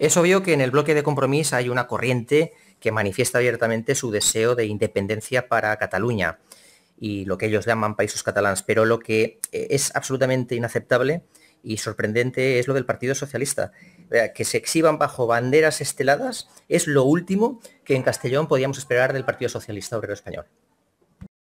Es obvio que en el bloque de compromiso hay una corriente que manifiesta abiertamente su deseo de independencia para Cataluña y lo que ellos llaman países catalanes, pero lo que eh, es absolutamente inaceptable y sorprendente es lo del Partido Socialista. Eh, que se exhiban bajo banderas esteladas es lo último que en Castellón podíamos esperar del Partido Socialista Obrero Español.